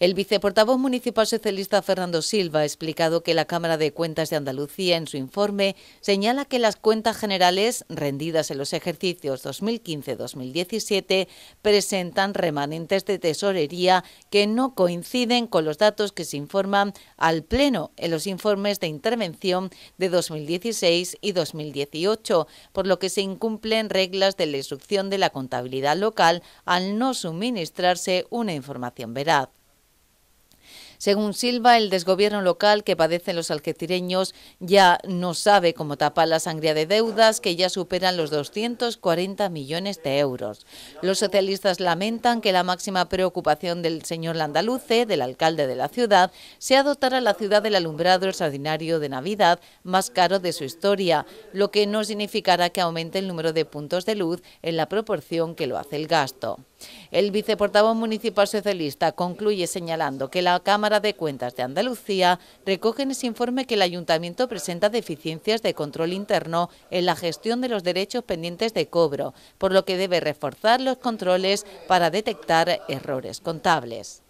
El viceportavoz municipal socialista Fernando Silva ha explicado que la Cámara de Cuentas de Andalucía en su informe señala que las cuentas generales rendidas en los ejercicios 2015-2017 presentan remanentes de tesorería que no coinciden con los datos que se informan al Pleno en los informes de intervención de 2016 y 2018, por lo que se incumplen reglas de la instrucción de la contabilidad local al no suministrarse una información veraz. Según Silva, el desgobierno local que padecen los alquetireños ya no sabe cómo tapar la sangría de deudas que ya superan los 240 millones de euros. Los socialistas lamentan que la máxima preocupación del señor Landaluce, del alcalde de la ciudad, sea dotar a la ciudad del alumbrado extraordinario de Navidad más caro de su historia, lo que no significará que aumente el número de puntos de luz en la proporción que lo hace el gasto. El viceportavoz municipal socialista concluye señalando que la Cámara de Cuentas de Andalucía recoge en ese informe que el Ayuntamiento presenta deficiencias de control interno en la gestión de los derechos pendientes de cobro, por lo que debe reforzar los controles para detectar errores contables.